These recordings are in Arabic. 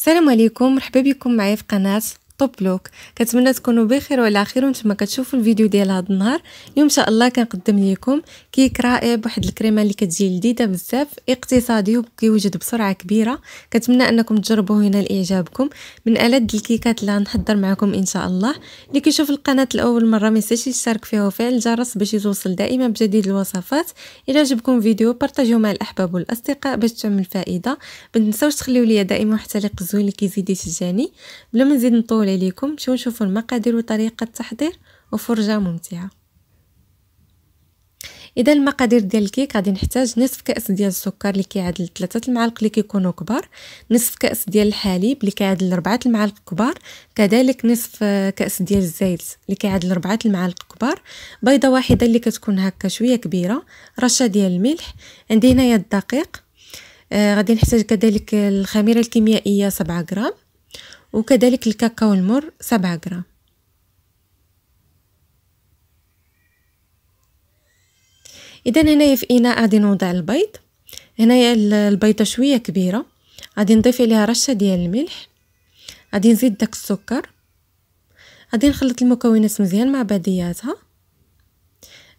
السلام عليكم مرحبا بكم معايا في قناه توب لوك كنتمنى تكونوا بخير وعلى خير وانتم كتشوفوا الفيديو ديال هذا النهار اليوم ان شاء الله كنقدم لكم كيك رائع بواحد الكريمه اللي كتجي لذيذه بزاف اقتصادي وكيوجد بسرعه كبيره كنتمنى انكم تجربوه هنا لاعجابكم من الاد الكيكات اللي غنحضر معكم ان شاء الله اللي كيشوف القناه لاول مره ما ينساش يشترك فيها وفعل الجرس باش يتوصل دائما بجديد الوصفات الى عجبكم الفيديو بارطاجيو مع الاحباب والاصدقاء باش تعمل فائده ما تنساوش تخليو ليا دائما واحد التعليق زوين اللي كيزيد يشجعني بلا ما نزيد نطول مفضله ليكم مشيو نشوفوا المقادير وطريقه التحضير وفرجه ممتعه اذا المقادير ديال الكيك غادي نحتاج نصف كاس ديال السكر اللي كيعادل 3 المعالق اللي كيكونوا كبار نصف كاس ديال الحليب اللي كيعادل 4 المعالق كبار كذلك نصف كاس ديال الزيت اللي كيعادل 4 المعالق كبار بيضه واحده اللي كتكون هكا شويه كبيره رشه ديال الملح عندي هنايا الدقيق آه غادي نحتاج كذلك الخميره الكيميائيه 7 غرام وكذلك الكاكاو المر سبعة غرام اذا هنايا في اناء غادي نوضع البيض هنايا البيضه شويه كبيره غادي نضيف عليها رشه ديال الملح غادي نزيد داك السكر غادي نخلط المكونات مزيان مع بعضياتها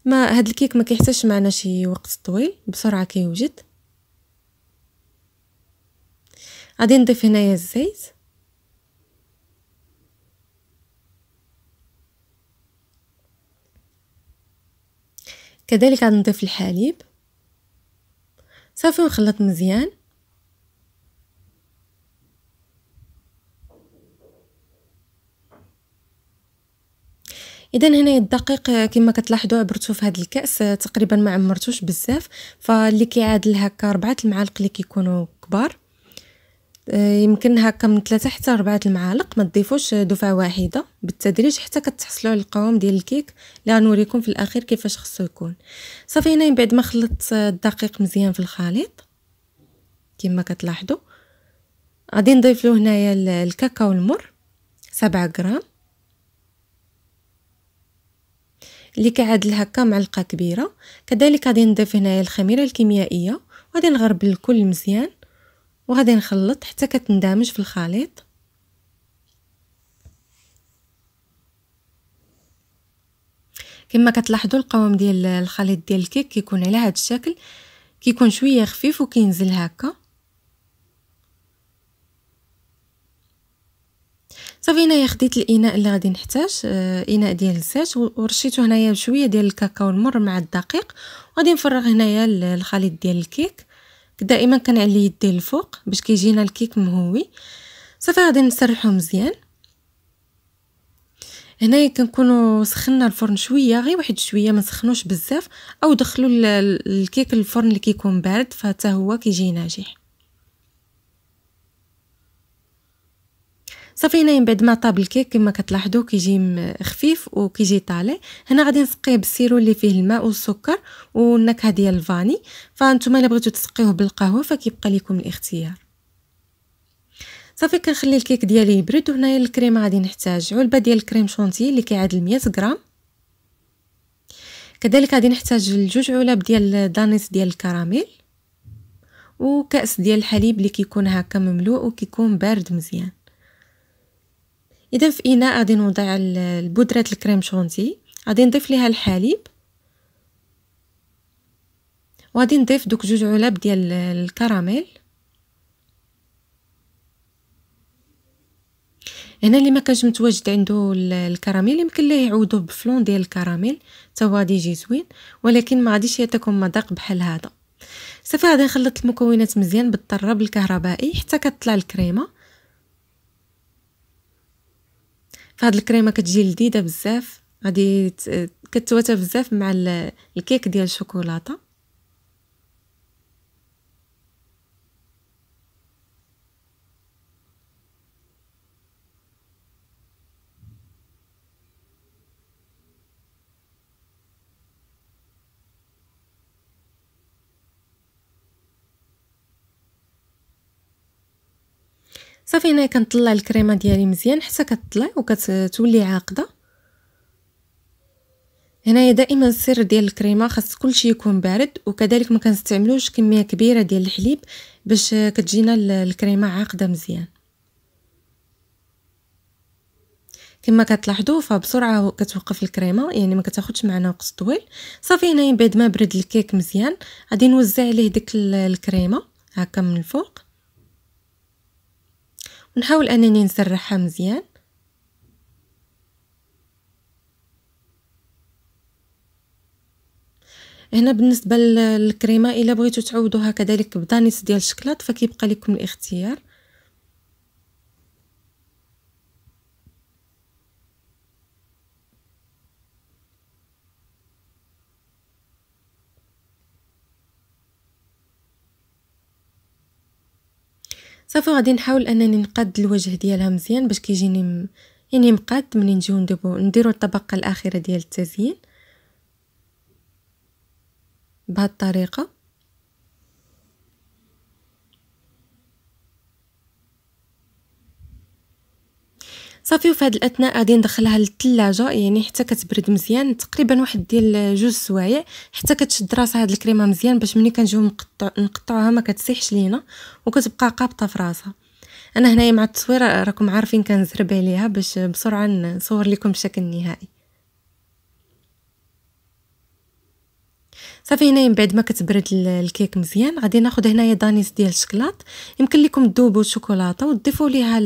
ما هاد الكيك ما كيحتاجش معنا شي وقت طويل بسرعه كيوجد غادي نضيف هنايا الزيت كذلك غادي نضيف الحليب صافي ونخلط مزيان اذا هنا الدقيق آه، كما كتلاحظوا عبرتو في هذا الكاس آه، تقريبا ما عمرتوش بزاف فاللي كيعادل هكا 4 المعالق اللي كيكونوا كبار آه، يمكن هكا من ثلاثة حتى ربعة المعالق ما تضيفوش دفعة واحدة بالتدريج حتى كتحصلوا على القوام ديال الكيك اللي غنوريكم في الاخير كيفاش خصو يكون صافي هنا من بعد ما خلطت الدقيق مزيان في الخليط كما كتلاحظوا غادي نضيف له هنايا الكاكاو المر سبعة غرام اللي كيعادل هكا معلقه كبيره كذلك غادي نضيف هنايا الخميره الكيميائيه وغادي نغربل الكل مزيان وغادي نخلط حتى كتندمج في الخليط كما كتلاحظوا القوام ديال الخليط ديال الكيك كيكون على هذا الشكل كيكون شويه خفيف وكينزل هكا صافي هنايا خديت الاناء اللي غادي نحتاج آه، اناء ديال الزيت ورشيته هنايا بشويه ديال الكاكاو المر مع الدقيق وغادي نفرغ هنايا الخليط ديال الكيك دائما كنعلي يدي الفوق باش كيجينا الكيك مهوي صافي غادي نسرحو مزيان هنايا كنكونوا سخنا الفرن شويه غير واحد شويه ما نسخنوش بزاف او دخلوا الكيك الفرن اللي كيكون بارد فتا هو كيجي ناجح صافي هنايا من بعد ما طاب الكيك كما كتلاحظوا كيجي خفيف وكيجي طالع هنا غادي نسقيه بالسيرو اللي فيه الماء والسكر والنكهه ديال الفاني فانتم الا بغيتو تسقيوه بالقهوه فكيبقى لكم الاختيار صافي كنخلي الكيك ديالي يبرد وهنايا الكريمه غادي نحتاج علبه ديال الكريم شونتي اللي كيعادل 100 غرام كذلك غادي نحتاج لجوج علب ديال دانيس ديال الكراميل وكاس ديال الحليب اللي كيكون هكا مملوء وكيكون بارد مزيان اذا في اناء غادي نوضع البودره الكريم شونتي غادي نضيف ليها الحليب وغادي نضيف دوك جوج علب ديال الكراميل هنا اللي ما كانش متواجد عنده الكراميل يمكن ليه يعوضو بفلون ديال الكراميل حتى هو غادي يجي زوين ولكن ما غاديش يعطيكم مذاق بحال هذا صافي غادي نخلط المكونات مزيان بالطراب الكهربائي حتى كتطلع الكريمه فهاد الكريمه كتجي لذيذه بزاف غادي كتواتى بزاف مع الكيك ديال الشوكولاته صافي هنايا كنطلع الكريمه ديالي مزيان حتى كتطلع وكتولي عاقده هنايا دائما السر ديال الكريمه خاص كلشي يكون بارد وكذلك ما كنستعملوش كميه كبيره ديال الحليب باش كتجينا الكريمه عاقده مزيان كما كتلاحظوا فبسرعه كتوقف الكريمه يعني ما كتاخذش معنا وقت طويل صافي هنايا بعد ما برد الكيك مزيان غادي نوزع عليه ديك الكريمه هكا من الفوق نحاول انني نسرحها مزيان هنا بالنسبه للكريمه الا بغيتو تعوضوها كذلك بدانيس ديال الشكلاط فكيبقى لكم الاختيار صافي غادي نحاول انني نقاد الوجه ديالها مزيان باش كيجيني م... يعني مقاد منين نجيو نديرو نديرو الطبقه الاخيره ديال التزيين بهاد الطريقه صافي وفي هاد الاثناء غادي ندخلها للثلاجه يعني حتى كتبرد مزيان تقريبا واحد ديال جوج سوايع حتى كتشد راسها هاد الكريمه مزيان باش ملي كنجيو نقطعوها ما كتسيحش لينا وكتبقى قابطه في راسها انا هنايا مع التصوير راكم عارفين كنزرب عليها باش بسرعه نصور لكم الشكل النهائي صافي هنايا من بعد ما كتبرد الكيك مزيان غادي ناخذ هنايا دانيس ديال الشكلاط يمكن لكم تذوبوا الشوكولاته وتضيفوا ليها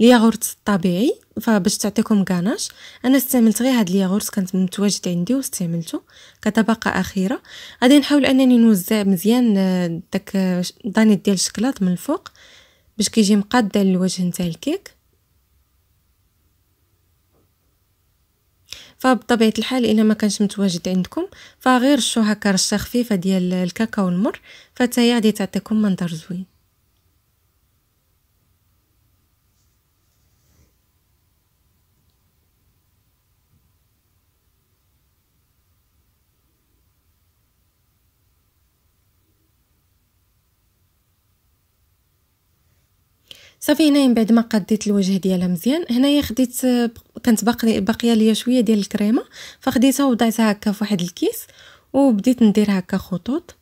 الياغورت الطبيعي فباش تعطيكم كاناش انا استعملت غير هاد الياغورت كانت متواجد عندي واستعملته كطبقه اخيره غادي نحاول انني نوزع مزيان آه، داك الدانيت آه، ديال الشكلاط من الفوق باش كيجي مقاد للوجه نتاع الكيك فبطبيعه الحال الا ما كانش متواجد عندكم فغير شو هكا رشه خفيفه ديال الكاكاو المر فتاهي غادي تعطيكم منظر زوين صافي هنايا من بعد ما قديت الوجه ديالها مزيان هنايا خديت كانت باقي باقيه ليا شويه ديال الكريمه فخديتها وضعتها هكا فواحد الكيس وبديت ندير هكا خطوط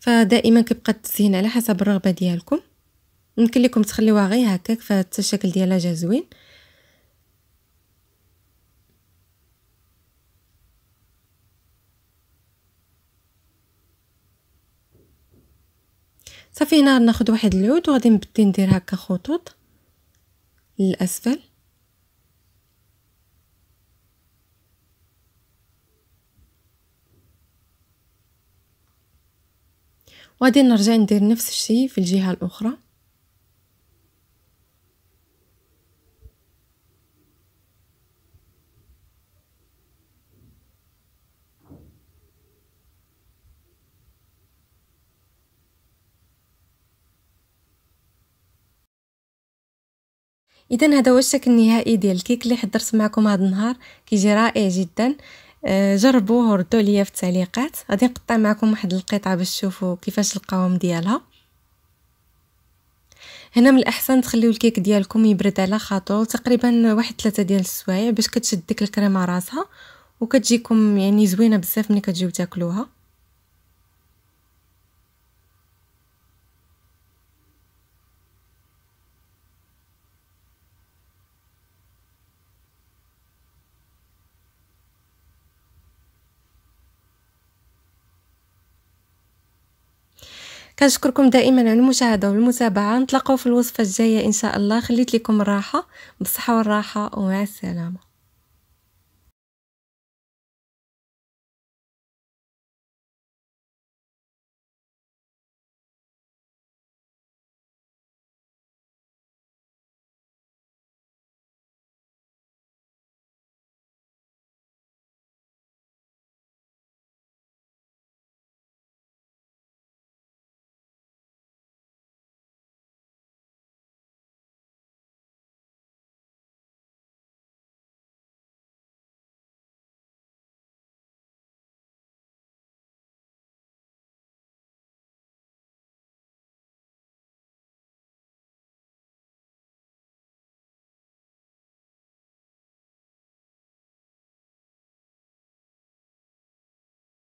فدائما كيبقى التزيين على حسب الرغبه ديالكم يمكن لكم تخليوها غير هكاك فالشكل ديالها جا زوين صافي هنا ناخذ واحد العود وغادي نبدي ندير هكا خطوط للاسفل وغادي نرجع ندير نفس الشيء في الجهه الاخرى اذا هذا هو الشكل النهائي ديال الكيك اللي حضرت معكم هذا النهار كيجي رائع جدا آه، جربوه وردوا ليا في التعليقات غادي نقطع معكم واحد القطعه باش تشوفوا كيفاش القوام ديالها هنا من الاحسن تخليو الكيك ديالكم يبرد على خاطو تقريبا واحد ثلاثة ديال السوايع باش كتشد ديك الكريمه راسها وكتجيكم يعني زوينه بزاف ملي كتجيو تاكلوها كنشكركم دائما على المشاهده والمتابعه نتلاقاو في الوصفه الجايه ان شاء الله خليت لكم الراحه بالصحه والراحه ومع السلامه